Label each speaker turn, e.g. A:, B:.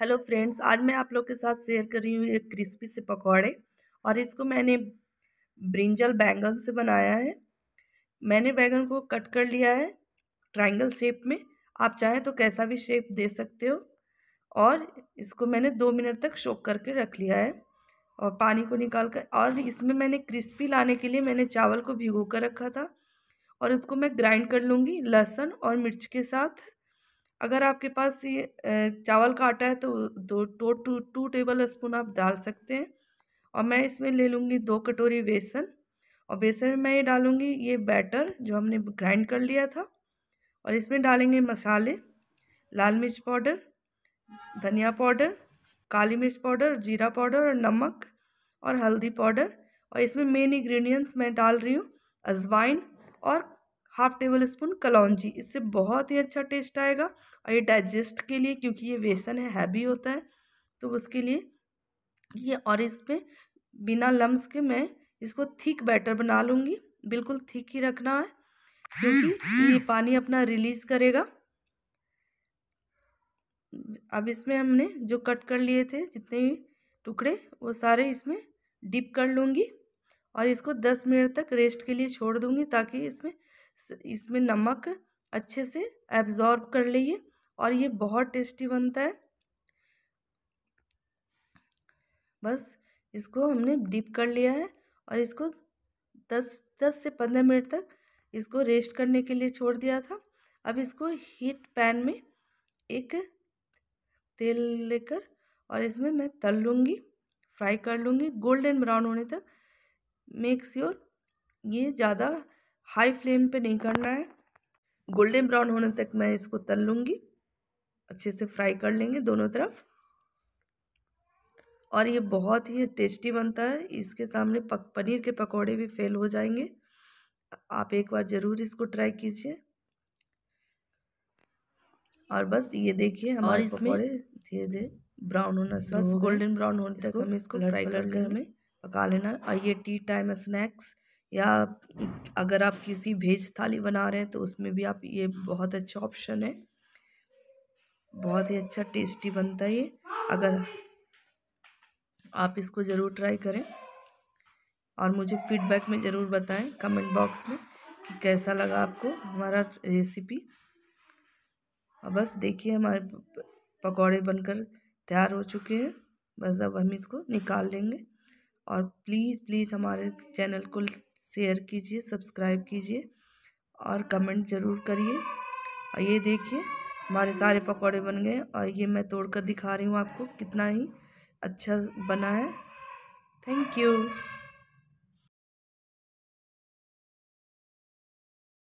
A: hello friends आज मैं आप लोग के साथ शेयर कर रही हूँ एक क्रिस्पी से पकौड़े और इसको मैंने ब्रिंजल बैंगन से बनाया है मैंने बैंगन को कट कर लिया है ट्रायंगल शेप में आप चाहें तो कैसा भी शेप दे सकते हो और इसको मैंने दो मिनट तक शोक करके रख लिया है और पानी को निकाल कर और इसमें मैंने क्रिस्पी लाने के लिए मैंने चावल को भिगो कर रखा था और उसको मैं ग्राइंड कर लूँगी लहसुन और मिर्च के साथ अगर आपके पास ये चावल का आटा है तो दो two two two tablespoon आप डाल सकते हैं और मैं इसमें ले लूँगी दो कटोरी बेसन और बेसन में मैं ये डालूँगी ये बैटर जो हमने ग्राइंड कर लिया था और इसमें डालेंगे मसाले लाल मिर्च पाउडर धनिया पाउडर काली मिर्च पाउडर जीरा पाउडर और नमक और हल्दी पाउडर और इसमें मेन इग्रीडियंट्स मैं डाल रही हूँ अजवाइन और हाफ टेबल स्पून कलौजी इससे बहुत ही अच्छा टेस्ट आएगा और ये डाइजेस्ट के लिए क्योंकि ये बेसन है हैवी होता है तो उसके लिए ये और इस पर बिना लम्स के मैं इसको थिक बैटर बना लूँगी बिल्कुल थिक ही रखना है क्योंकि ये पानी अपना रिलीज़ करेगा अब इसमें हमने जो कट कर लिए थे जितने भी टुकड़े वो सारे इसमें डिप कर लूँगी और इसको 10 मिनट तक रेस्ट के लिए छोड़ दूँगी ताकि इसमें इसमें नमक अच्छे से एब्ज़ॉर्ब कर लीजिए और ये बहुत टेस्टी बनता है बस इसको हमने डिप कर लिया है और इसको दस दस से पंद्रह मिनट तक इसको रेस्ट करने के लिए छोड़ दिया था अब इसको हीट पैन में एक तेल लेकर और इसमें मैं तल लूँगी फ्राई कर लूँगी गोल्डन ब्राउन होने तक मेक श्योर ये ज़्यादा हाई फ्लेम पे नहीं करना है गोल्डन ब्राउन होने तक मैं इसको तल लूँगी अच्छे से फ्राई कर लेंगे दोनों तरफ और ये बहुत ही टेस्टी बनता है इसके सामने पक पनीर के पकौड़े भी फेल हो जाएंगे आप एक बार ज़रूर इसको ट्राई कीजिए और बस ये देखिए हमारे पकौड़े धीरे धीरे ब्राउन होना से बस गोल्डन ब्राउन होने तक हमें इसको फ्राई करके हमें पका लेना और ये टी टाइम स्नैक्स या अगर आप किसी भेज थाली बना रहे हैं तो उसमें भी आप ये बहुत अच्छा ऑप्शन है बहुत ही अच्छा टेस्टी बनता है ये अगर आप इसको ज़रूर ट्राई करें और मुझे फीडबैक में ज़रूर बताएं कमेंट बॉक्स में कि कैसा लगा आपको हमारा रेसिपी और बस देखिए हमारे पकौड़े बनकर तैयार हो चुके हैं बस अब हम इसको निकाल लेंगे और प्लीज़ प्लीज़ हमारे चैनल को शेयर कीजिए सब्सक्राइब कीजिए और कमेंट ज़रूर करिए और ये देखिए हमारे सारे पकौड़े बन गए और ये मैं तोड़कर दिखा रही हूँ आपको कितना ही अच्छा बना है थैंक यू